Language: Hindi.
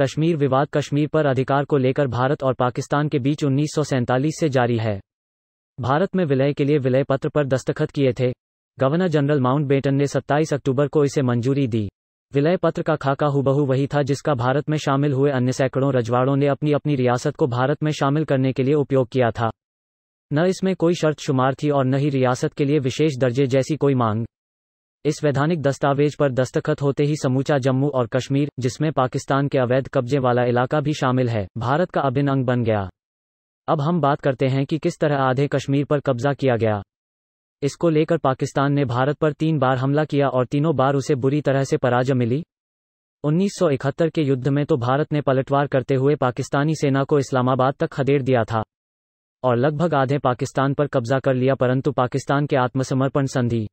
कश्मीर विवाद कश्मीर पर अधिकार को लेकर भारत और पाकिस्तान के बीच उन्नीस से जारी है भारत में विलय के लिए विलय पत्र पर दस्तखत किए थे गवर्नर जनरल माउंट बेटन ने 27 अक्टूबर को इसे मंजूरी दी विलय पत्र का खाका हुबहू वही था जिसका भारत में शामिल हुए अन्य सैकड़ों रजवाड़ों ने अपनी अपनी रियासत को भारत में शामिल करने के लिए उपयोग किया था न इसमें कोई शर्त शुमार थी और न ही रियासत के लिए विशेष दर्जे जैसी कोई मांग इस वैधानिक दस्तावेज पर दस्तखत होते ही समूचा जम्मू और कश्मीर जिसमें पाकिस्तान के अवैध कब्जे वाला इलाका भी शामिल है भारत का अभिन्न अंग बन गया अब हम बात करते हैं कि किस तरह आधे कश्मीर पर कब्जा किया गया इसको लेकर पाकिस्तान ने भारत पर तीन बार हमला किया और तीनों बार उसे बुरी तरह से पराजय मिली 1971 के युद्ध में तो भारत ने पलटवार करते हुए पाकिस्तानी सेना को इस्लामाबाद तक खदेड़ दिया था और लगभग आधे पाकिस्तान पर कब्जा कर लिया परंतु पाकिस्तान के आत्मसमर्पण संधि